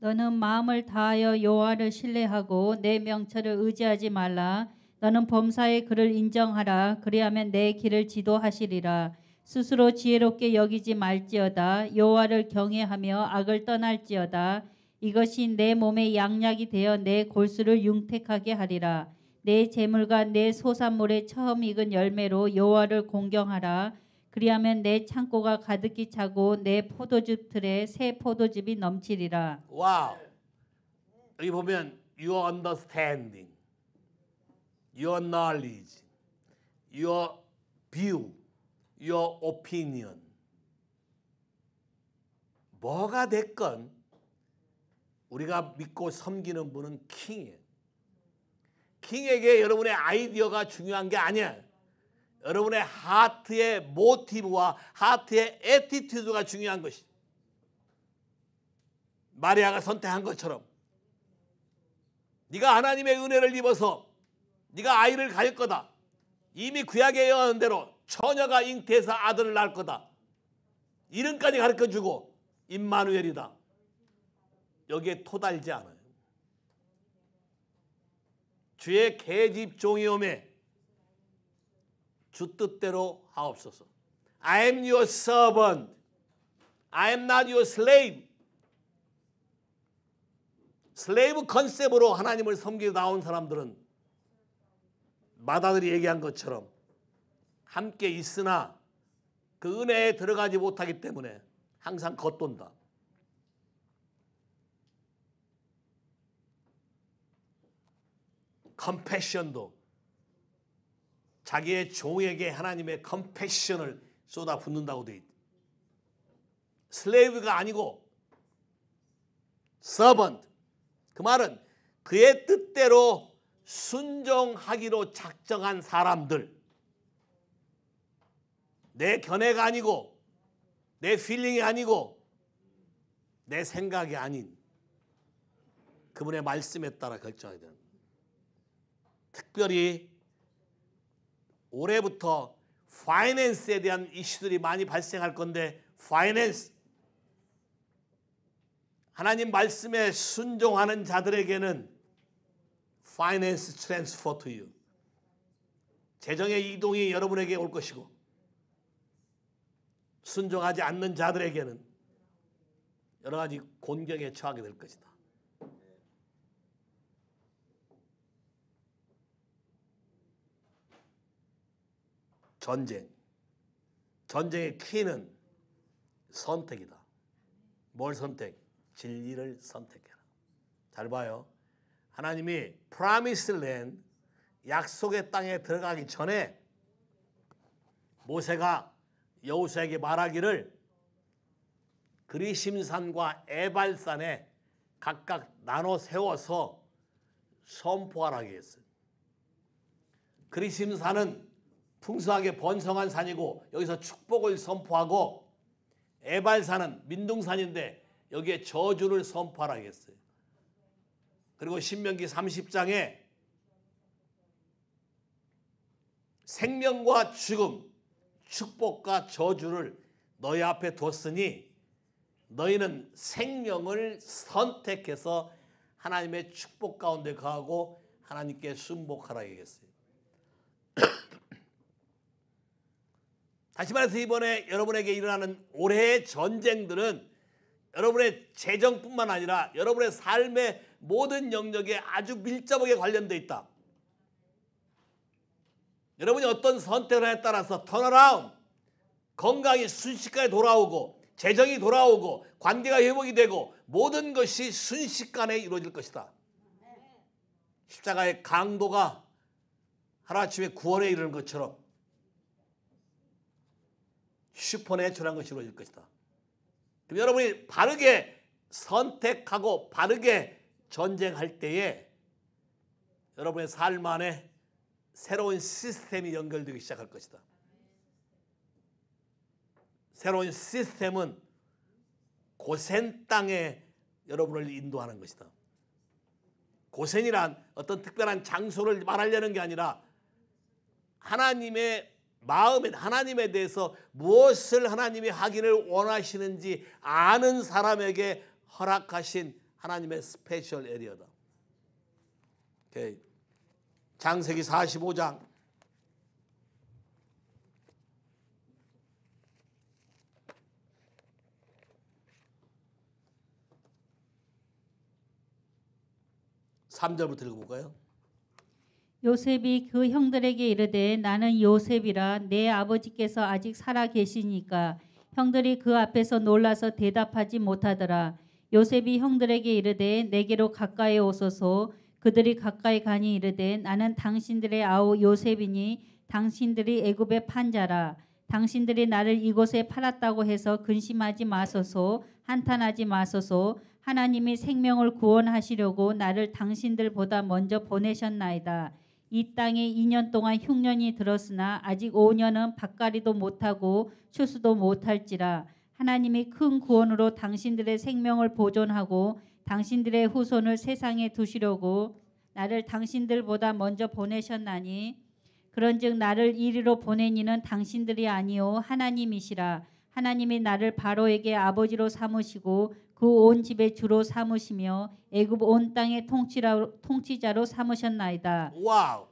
너는 마음을 다하여 여호와를 신뢰하고 내 명철을 의지하지 말라 너는 범사에 그를 인정하라 그리하면 내 길을 지도하시리라 스스로 지혜롭게 여기지 말지어다 여호와를 경외하며 악을 떠날지어다 이것이 내 몸의 양약이 되어 내 골수를 융택하게 하리라 내 재물과 내 소산물의 처음 익은 열매로 여호와를 공경하라 그리하면 내 창고가 가득히 차고 내 포도즙 틀에 새 포도즙이 넘치리라.
와우. 여기 보면 you r understanding. your knowledge, your view, your opinion. 뭐가 됐건 우리가 믿고 섬기는 분은 킹이에요. 킹에게 여러분의 아이디어가 중요한 게아니야 여러분의 하트의 모티브와 하트의 에티튜드가 중요한 것이 마리아가 선택한 것처럼 네가 하나님의 은혜를 입어서 네가 아이를 가질 거다. 이미 구약에 예언한 대로 처녀가 잉태해서 아들을 낳을 거다. 이름까지 가르쳐주고 임마누엘이다. 여기에 토달지 않아요. 주의 계집 종이 오매 주 뜻대로 하옵소서. I am your servant. I am not your slave. 슬레이브 컨셉으로 하나님을 섬기고 나온 사람들은 마다들이 얘기한 것처럼 함께 있으나 그 은혜에 들어가지 못하기 때문에 항상 겉돈다. 컴패션도 자기의 종에게 하나님의 컴패션을 쏟아붓는다고 돼 있다. 슬레이브가 아니고 서번트. 그 말은 그의 뜻대로 순종하기로 작정한 사람들 내 견해가 아니고 내 필링이 아니고 내 생각이 아닌 그분의 말씀에 따라 결정해야 됩니 특별히 올해부터 파이낸스에 대한 이슈들이 많이 발생할 건데 파이낸스 하나님 말씀에 순종하는 자들에게는 finance transfer to you. 재정의 이동이 여러분에게 올 것이고 순종하지 않는 자들에게는 여러 가지 곤경에 처하게 될 것이다. 전쟁. 전쟁의 키는 선택이다. 뭘 선택? 진리를 선택해라. 잘 봐요. 하나님이 프라미스 랜 약속의 땅에 들어가기 전에 모세가 여호수에게 말하기를 그리심산과 에발산에 각각 나눠 세워서 선포하라고 했어요. 그리심산은 풍성하게 번성한 산이고 여기서 축복을 선포하고 에발산은 민둥산인데 여기에 저주를 선포하라고 했어요. 그리고 신명기 30장에 생명과 죽음, 축복과 저주를 너희 앞에 뒀으니 너희는 생명을 선택해서 하나님의 축복 가운데 가고 하나님께 순복하라 얘기했어요. 다시 말해서 이번에 여러분에게 일어나는 올해의 전쟁들은 여러분의 재정뿐만 아니라 여러분의 삶의 모든 영역에 아주 밀접하게 관련돼 있다. 여러분이 어떤 선택을 하에 따라서 턴어라운 건강이 순식간에 돌아오고 재정이 돌아오고 관계가 회복이 되고 모든 것이 순식간에 이루어질 것이다. 십자가의 강도가 하루아침에 구원에 이르는 것처럼 슈퍼에 전한 것이 이루어질 것이다. 그럼 여러분이 바르게 선택하고 바르게 전쟁할 때에 여러분의 삶 안에 새로운 시스템이 연결되기 시작할 것이다. 새로운 시스템은 고센 땅에 여러분을 인도하는 것이다. 고센이란 어떤 특별한 장소를 말하려는 게 아니라 하나님의 마음에 하나님에 대해서 무엇을 하나님이 하기를 원하시는지 아는 사람에게 허락하신 하나님의 스페셜 에리어다. 오케이. 장세기 45장 3절부터 읽어볼까요?
요셉이 그 형들에게 이르되 나는 요셉이라 내 아버지께서 아직 살아 계시니까 형들이 그 앞에서 놀라서 대답하지 못하더라 요셉이 형들에게 이르되 내게로 가까이 오소서 그들이 가까이 가니 이르되 나는 당신들의 아우 요셉이니 당신들이 애굽의 판자라 당신들이 나를 이곳에 팔았다고 해서 근심하지 마소서 한탄하지 마소서 하나님이 생명을 구원하시려고 나를 당신들보다 먼저 보내셨나이다. 이 땅에 2년 동안 흉년이 들었으나 아직 5년은 밭갈이도 못하고 추수도 못할지라 하나님이 큰 구원으로 당신들의 생명을 보존하고 당신들의 후손을 세상에 두시려고 나를 당신들보다 먼저 보내셨나니 그런즉 나를 이리로 보낸 이는 당신들이 아니요 하나님이시라 하나님이 나를 바로에게 아버지로 삼으시고 그 온 집의 주로 삼으시며 애굽 온 땅의 통치자로 삼으셨나이다.
와우.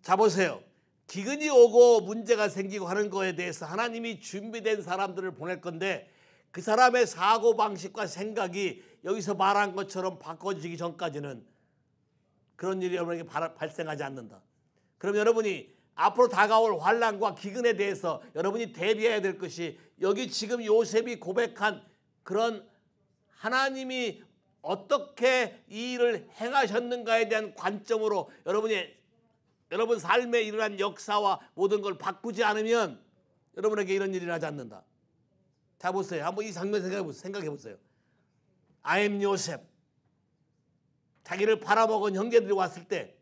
자 보세요. 기근이 오고 문제가 생기고 하는 거에 대해서 하나님이 준비된 사람들을 보낼 건데 그 사람의 사고 방식과 생각이 여기서 말한 것처럼 바꿔지기 전까지는 그런 일이 여러분에게 발생하지 않는다. 그럼 여러분이 앞으로 다가올 환란과 기근에 대해서 여러분이 대비해야 될 것이 여기 지금 요셉이 고백한 그런 하나님이 어떻게 이 일을 행하셨는가에 대한 관점으로 여러분이 여러분 삶에 일어난 역사와 모든 걸 바꾸지 않으면 여러분에게 이런 일이 나지 않는다. 다 보세요. 한번 이 장면 생각해 보세요. 생각해 보세요. 아엠 요셉. 자기를 팔아먹은 형제들이 왔을 때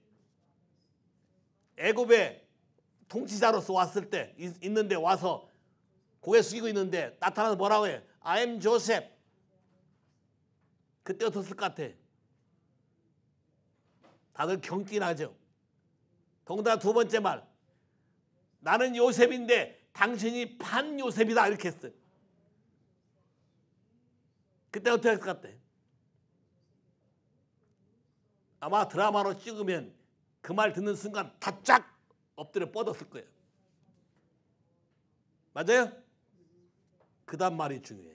애굽에 통치자로서 왔을 때 있는데 와서 고개 숙이고 있는데 나타나서 뭐라고 해? 아엠 조셉. 그때 어떻을 것 같아? 다들 경기 나죠. 동군다두 번째 말. 나는 요셉인데 당신이 반 요셉이다 이렇게 했어요. 그때 어떻게 했을 것 같아? 아마 드라마로 찍으면 그 말 듣는 순간 다 짝 엎드려 뻗었을 거예요. 맞아요? 그 다음 말이 중요해.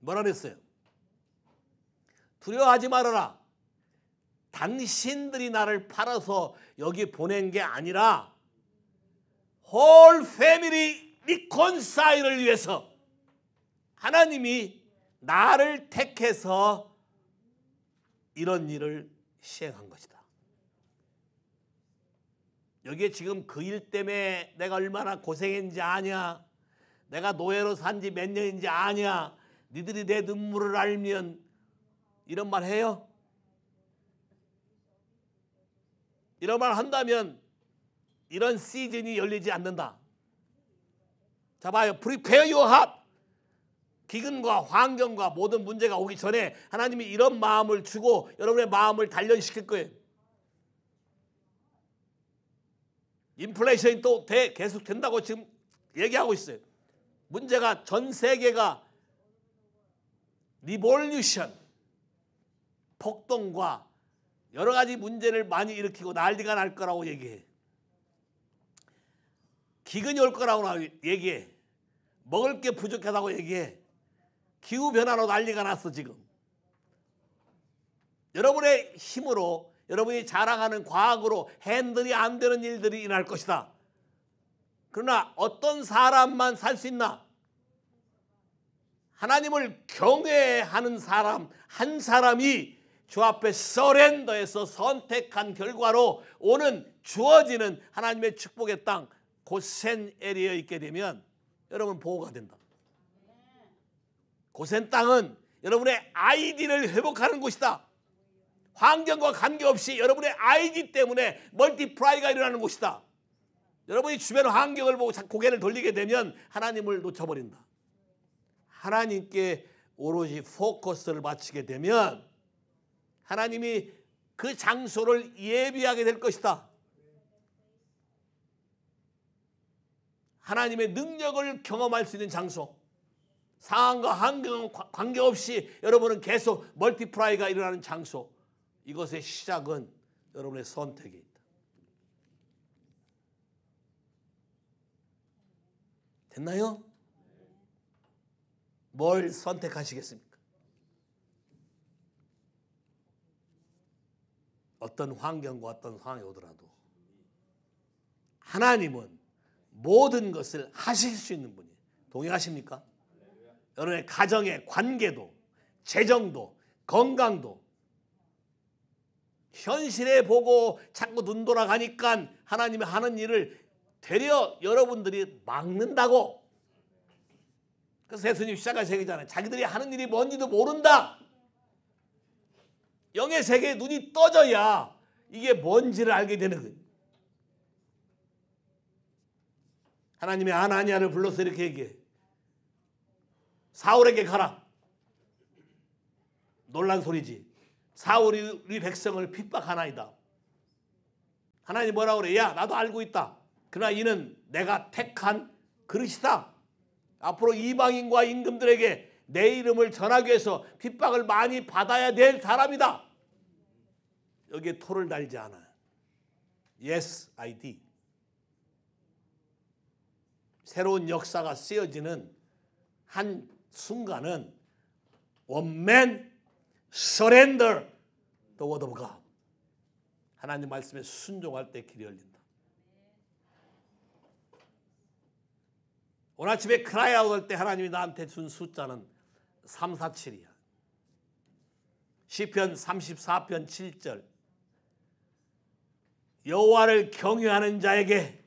뭐라 그랬어요? 두려워하지 말아라. 당신들이 나를 팔아서 여기 보낸 게 아니라 홀 패밀리 리콘사이를 위해서 하나님이 나를 택해서 이런 일을 시행한 것이다. 여기에 지금 그 일 때문에 내가 얼마나 고생했는지 아냐? 내가 노예로 산 지 몇 년인지 아냐? 니들이 내 눈물을 알면 이런 말 해요? 이런 말을 한다면 이런 시즌이 열리지 않는다. 자 봐요. Prepare your heart. 기근과 환경과 모든 문제가 오기 전에 하나님이 이런 마음을 주고 여러분의 마음을 단련시킬 거예요. 인플레이션이 또 대, 계속 된다고 지금 얘기하고 있어요. 문제가 전 세계가 리볼루션 폭동과 여러 가지 문제를 많이 일으키고 난리가 날 거라고 얘기해. 기근이 올 거라고 얘기해. 먹을 게 부족하다고 얘기해. 기후 변화로 난리가 났어 지금. 여러분의 힘으로 여러분이 자랑하는 과학으로 핸들이 안 되는 일들이 일어날 것이다. 그러나 어떤 사람만 살 수 있나? 하나님을 경외하는 사람 한 사람이 주 앞에 서렌더에서 선택한 결과로 오는 주어지는 하나님의 축복의 땅 고센 에리어에 있게 되면 여러분 보호가 된다. 고센 땅은 여러분의 아이디를 회복하는 곳이다. 환경과 관계없이 여러분의 아이디 때문에 멀티프라이가 일어나는 곳이다. 여러분이 주변 환경을 보고 고개를 돌리게 되면 하나님을 놓쳐버린다. 하나님께 오로지 포커스를 맞추게 되면 하나님이 그 장소를 예비하게 될 것이다. 하나님의 능력을 경험할 수 있는 장소. 상황과 환경 관계없이 여러분은 계속 멀티플라이가 일어나는 장소. 이것의 시작은 여러분의 선택이 있다. 됐나요? 뭘 선택하시겠습니까? 어떤 환경과 어떤 상황이 오더라도 하나님은 모든 것을 하실 수 있는 분이에요. 동의하십니까? 여러분의 가정의 관계도 재정도 건강도 현실에 보고 자꾸 눈 돌아가니까 하나님이 하는 일을 되려 여러분들이 막는다고 그래서 예수님 시작하시기 전에 자기들이 하는 일이 뭔지도 모른다 영의 세계에 눈이 떠져야 이게 뭔지를 알게 되는 거예요. 하나님의 아나니아를 불러서 이렇게 얘기해. 사울에게 가라. 놀란 소리지. 사울이 우리 백성을 핍박하나이다. 하나님 뭐라 그래? 야 나도 알고 있다. 그러나 이는 내가 택한 그릇이다. 앞으로 이방인과 임금들에게 내 이름을 전하기 위해서 핍박을 많이 받아야 될 사람이다. 여기에 토를 달지 않아요. Yes, I did. 새로운 역사가 쓰여지는 한 순간은 one man surrender the word of God. 하나님 말씀에 순종할 때 길이 열린다. 오늘 아침에 크라이아웃 할때 하나님이 나한테 준 숫자는 347이야. 시편 34편 7절 여호와를 경외하는 자에게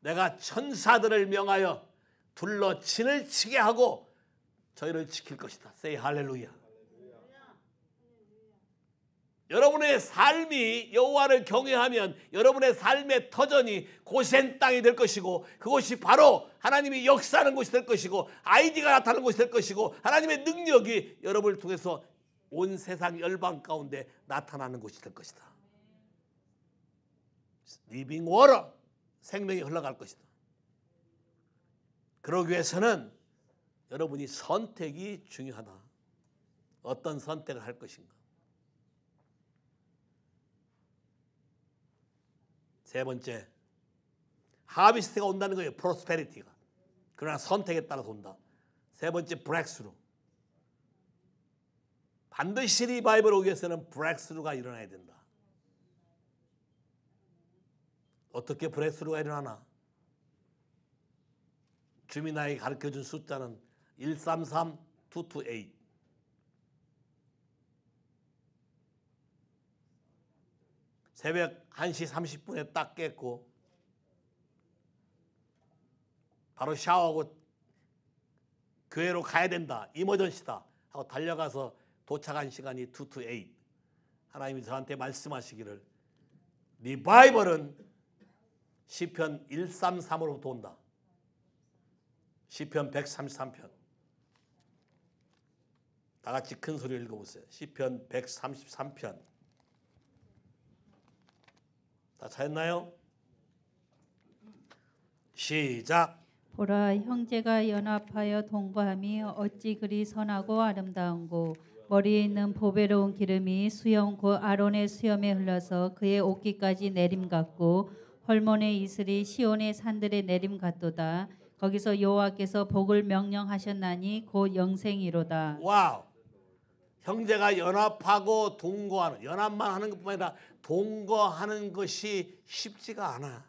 내가 천사들을 명하여 둘러 진을 치게 하고 저희를 지킬 것이다. 세이 할렐루야. 여러분의 삶이 여호와를 경외하면 여러분의 삶의 터전이 고센 땅이 될 것이고 그것이 바로 하나님이 역사하는 곳이 될 것이고 아이디가 나타나는 곳이 될 것이고 하나님의 능력이 여러분을 통해서 온 세상 열방 가운데 나타나는 곳이 될 것이다. 리빙 워러 생명이 흘러갈 것이다. 그러기 위해서는 여러분이 선택이 중요하다. 어떤 선택을 할 것인가. 세 번째, 하비스트가 온다는 거예요. 프로스페리티가. 그러나 선택에 따라서 온다. 세 번째, 브렉스루. 반드시 리바이벌 오기 위해서는 브렉스루가 일어나야 된다. 어떻게 브레스루가 일어나나? 주님 나에게 가르쳐준 숫자는 133228. 새벽 1시 30분에 딱 깼고 바로 샤워하고 교회로 가야 된다. 이머전시다. 하고 달려가서 도착한 시간이 228. 하나님이 저한테 말씀하시기를 리바이벌은 네 시편 133으로부터 온다. 시편 133편. 다 같이 큰소리 읽어보세요. 시편 133편. 다 찾았나요? 시작.
보라 형제가 연합하여 동거함이 어찌 그리 선하고 아름다운고 머리에 있는 보배로운 기름이 수염 곧 그 아론의 수염에 흘러서 그의 옷깃까지 내림 같고 헐몬의 이슬이 시온의 산들에 내림 같도다. 거기서 여호와께서 복을 명령하셨나니 곧 영생이로다.
와우. 형제가 연합하고 동거하는 연합만 하는 것뿐 아니라 동거하는 것이 쉽지가 않아.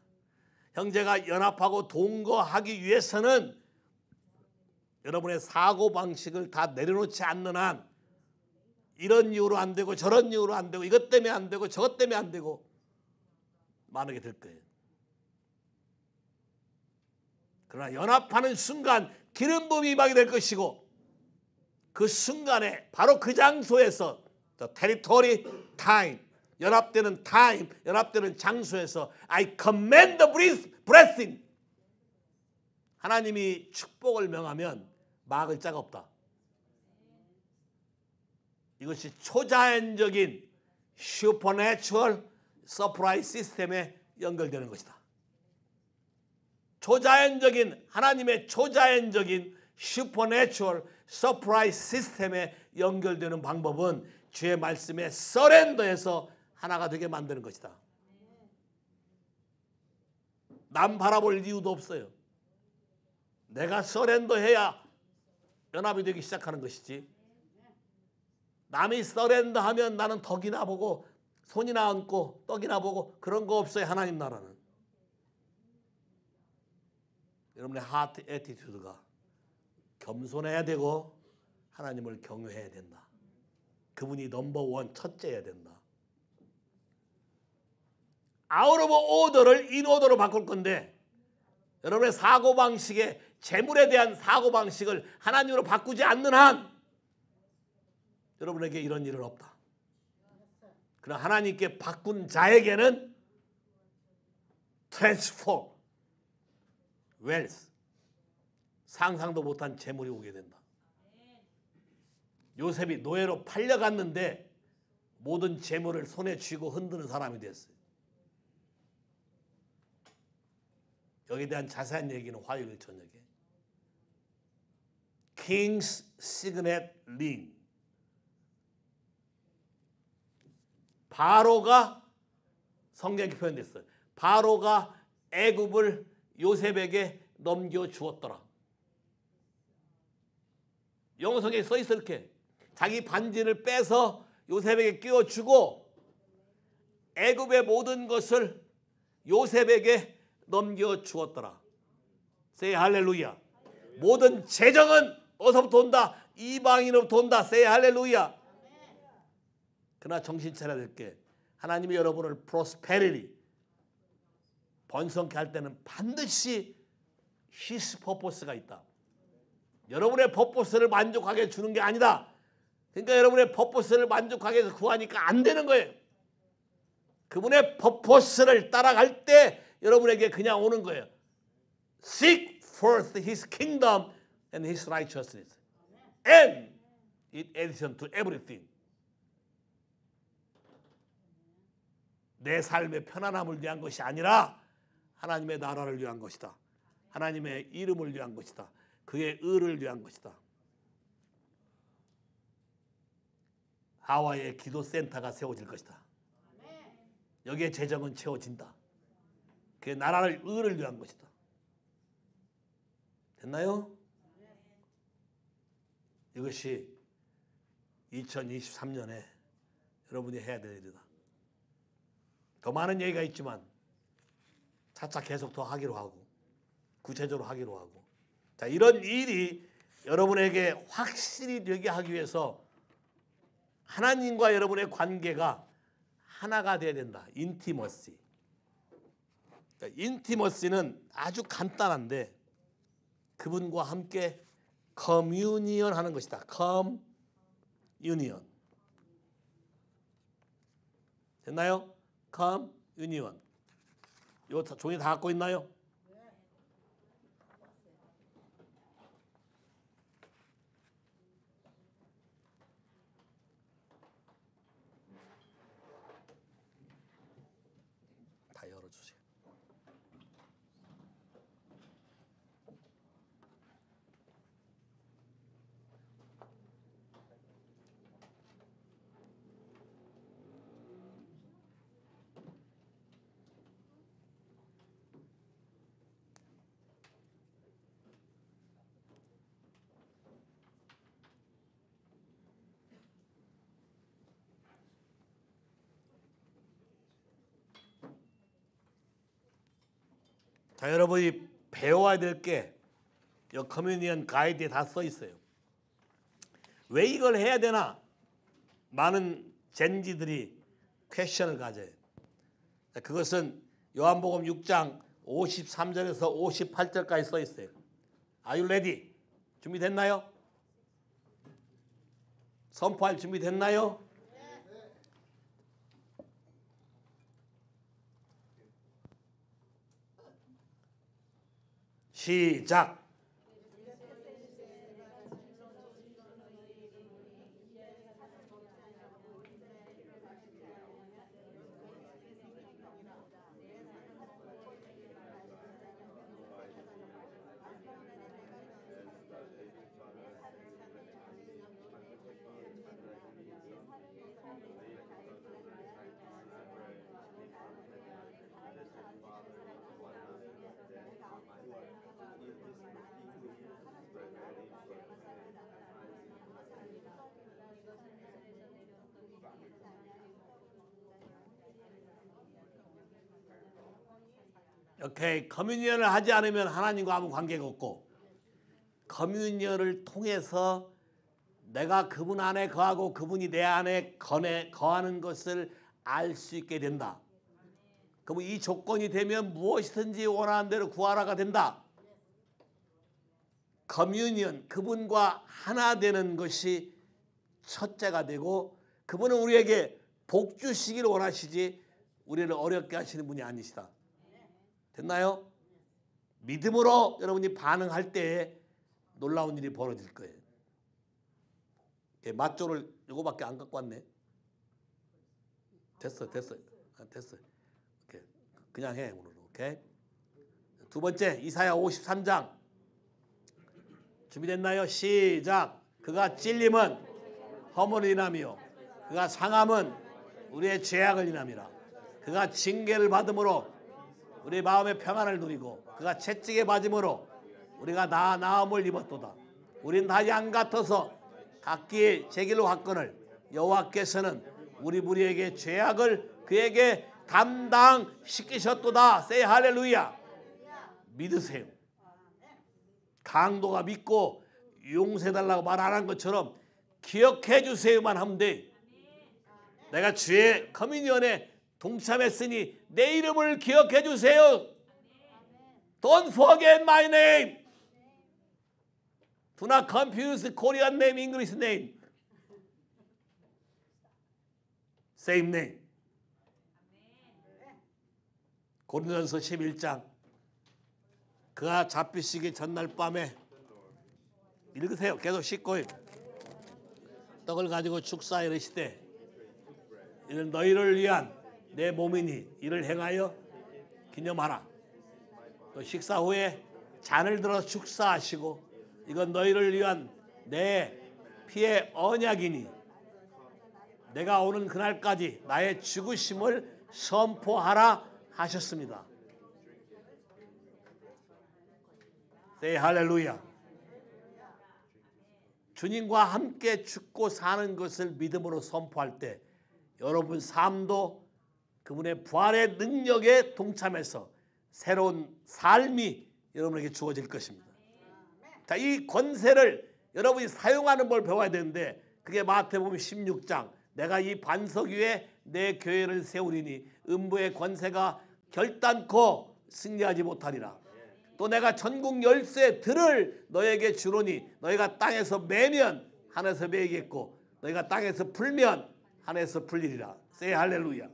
형제가 연합하고 동거하기 위해서는 여러분의 사고 방식을 다 내려놓지 않는 한 이런 이유로 안 되고 저런 이유로 안 되고 이것 때문에 안 되고 저것 때문에 안 되고 많은 게될 거예요. 그러나 연합하는 순간 기름 부음이 임하게 될 것이고 그 순간에 바로 그 장소에서 the territory time 연합되는 타임 연합되는 장소에서 I command the blessing 하나님이 축복을 명하면 막을 자가 없다. 이것이 초자연적인 슈퍼내추럴 서프라이즈 시스템에 연결되는 것이다. 초자연적인 하나님의 초자연적인 슈퍼내추럴 서프라이즈 시스템에 연결되는 방법은 주의 말씀에 서렌더해서 하나가 되게 만드는 것이다. 남 바라볼 이유도 없어요. 내가 서렌더해야 연합이 되기 시작하는 것이지. 남이 서렌더하면 나는 덕이나 보고 손이나 얹고 떡이나 보고 그런 거 없어요 하나님 나라는. 여러분의 하트 에티튜드가 겸손해야 되고 하나님을 경외해야 된다. 그분이 넘버 원첫째야 된다. 아우르브 오더를 인 오더로 바꿀 건데 여러분의 사고방식에 재물에 대한 사고방식을 하나님으로 바꾸지 않는 한 여러분에게 이런 일은 없다. 그러나 하나님께 바꾼 자에게는 트랜스포 웰스 상상도 못한 재물이 오게 된다. 요셉이 노예로 팔려갔는데 모든 재물을 손에 쥐고 흔드는 사람이 됐어요. 여기에 대한 자세한 얘기는 화요일 저녁에 King's Signet Ring 바로가 성경에 표현됐어요. 바로가 애굽을 요셉에게 넘겨주었더라. 영성에 써있어 이렇게. 자기 반지를 빼서 요셉에게 끼워주고 애굽의 모든 것을 요셉에게 넘겨주었더라. 세 할렐루야. 모든 재정은 어서부터 온다. 이방인으로부터 온다. 세 할렐루야. 그러나 정신 차려야 될게 하나님이 여러분을 프로스페리리 번성케 할 때는 반드시 히스 퍼포스가 있다. 여러분의 퍼포스를 만족하게 주는 게 아니다. 그러니까 여러분의 퍼포스를 만족하게 해서 구하니까 안 되는 거예요. 그분의 퍼포스를 따라갈 때 여러분에게 그냥 오는 거예요. Seek first his kingdom and his righteousness. And in addition to everything. 내 삶의 편안함을 위한 것이 아니라 하나님의 나라를 위한 것이다. 하나님의 이름을 위한 것이다. 그의 의를 위한 것이다. 하와의 기도센터가 세워질 것이다. 여기에 재정은 채워진다. 그의 나라를 의를 위한 것이다. 됐나요? 이것이 2023년에 여러분이 해야 될 일이다. 더 많은 얘기가 있지만 차차 계속 더 하기로 하고 구체적으로 하기로 하고 자 이런 일이 여러분에게 확실히 되게 하기 위해서 하나님과 여러분의 관계가 하나가 돼야 된다. 인티머시. 인티머시는 아주 간단한데 그분과 함께 커뮤니언 하는 것이다. 커뮤니언. 됐나요? 커뮤니언. 이거 종이 다 갖고 있나요? 자 여러분이 배워야 될 게 이 커뮤니언 가이드에 다 써 있어요. 왜 이걸 해야 되나? 많은 젠지들이 퀘션을 가져요. 자, 그것은 요한복음 6장 53절에서 58절까지 써 있어요. Are you ready? 준비됐나요? 선포할 준비됐나요? 시작. 앞에 커뮤니언을 하지 않으면 하나님과 아무 관계가 없고 커뮤니언을 통해서 내가 그분 안에 거하고 그분이 내 안에 거네, 거하는 것을 알 수 있게 된다. 그럼 이 조건이 되면 무엇이든지 원하는 대로 구하라가 된다. 커뮤니언 그분과 하나 되는 것이 첫째가 되고 그분은 우리에게 복 주시기를 원하시지 우리를 어렵게 하시는 분이 아니시다. 됐나요? 믿음으로 여러분이 반응할 때에 놀라운 일이 벌어질 거예요. 예, 조를 이거밖에 안 갖고 왔네. 됐어, 됐어, 아, 됐어. 이렇게 그냥 해 오늘. 오케이. 두 번째 이사야 53장 준비됐나요? 시작. 그가 찔림은 허물을 인함이요. 그가 상함은 우리의 죄악을 인함이라. 그가 징계를 받음으로 우리 마음의 평안을 누리고 그가 채찍에 맞음으로 우리가 나 나음을 입었도다. 우린 다 양 같아서 각기 의제 길로 갔건을 여호와께서는 우리 무리에게 죄악을 그에게 담당시키셨도다. 세 할렐루야. 믿으세요. 강도가 믿고 용서해달라고 말하는 것처럼 기억해 주세요만 하면 돼. 내가 주의 커뮤니언에 동참했으니 내 이름을 기억해 주세요. Don't forget my name. Do not confuse Korean name, English name. Same name. 고린도전서 11장 그가 잡히시기 전날 밤에 읽으세요. 계속 씻고 떡을 가지고 축사 이르시되 이는 너희를 위한 내 몸이니 이를 행하여 기념하라. 또 식사 후에 잔을 들어 축사하시고 이건 너희를 위한 내 피의 언약이니 내가 오는 그날까지 나의 죽으심을 선포하라 하셨습니다. 네, 할렐루야. 주님과 함께 죽고 사는 것을 믿음으로 선포할 때 여러분 삶도 그분의 부활의 능력에 동참해서 새로운 삶이 여러분에게 주어질 것입니다. 자, 이 권세를 여러분이 사용하는 걸 배워야 되는데 그게 마태복음 16장 내가 이 반석 위에 내 교회를 세우리니 음부의 권세가 결단코 승리하지 못하리라. 또 내가 전국 열쇠 들을 너에게 주노니 너희가 땅에서 매면 하늘에서 매겠고 너희가 땅에서 풀면 하늘에서 풀리리라. 세 할렐루야.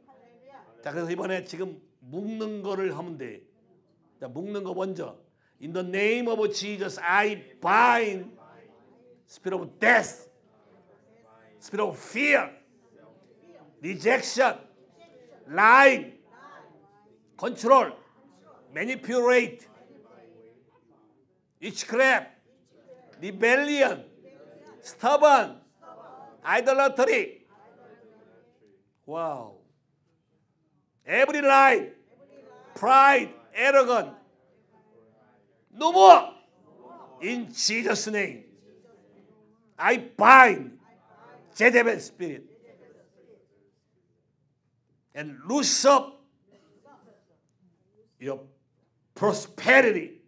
자, 그래서 이번에 지금 묶는 거를 하면 돼. 자, 묶는 거 먼저. In the name of Jesus, I bind spirit of death, spirit of fear, rejection, lying, control, manipulate, witchcraft, rebellion, stubborn, idolatry. 와우. Every lie, pride, arrogance. No more. In Jesus' name. I bind Jezebel spirit. And loose up your prosperity,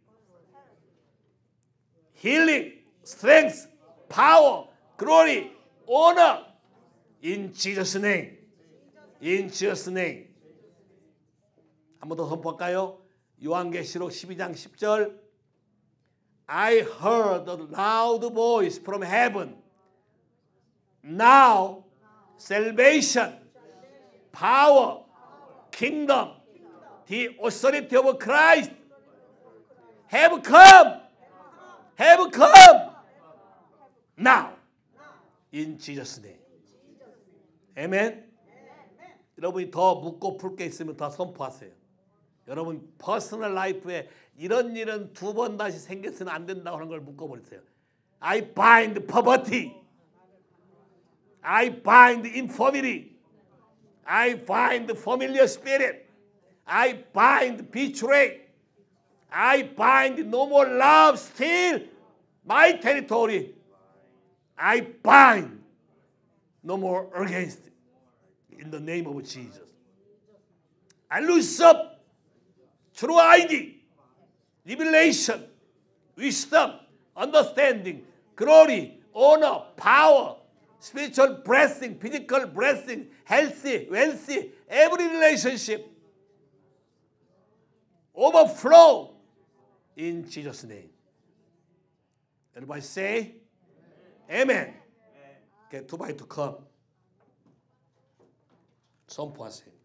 healing, strength, power, glory, honor. In Jesus' name. In Jesus' name. 한번더 선포할까요? 요한계시록 12장 10절 I heard a loud voice from heaven. Now salvation, power, kingdom, the authority of Christ have come. Have come now in Jesus' name. 아멘. 여러분이 더 묻고 풀 게 있으면 다 선포하세요. 여러분 퍼스널 라이프에 이런 일은 두 번 다시 생겨서는 안 된다고 하는 걸 묶어버리세요. I bind poverty. I bind infirmity. I bind familiar spirit. I bind betrayal. I bind no more love still my territory. I bind no more against in the name of Jesus. I loose up through ID, revelation, wisdom, understanding, glory, honor, power, spiritual blessing, physical blessing, healthy, wealthy, every relationship overflow in Jesus' name. Everybody say, Amen. Amen. Get two by to come. Some person.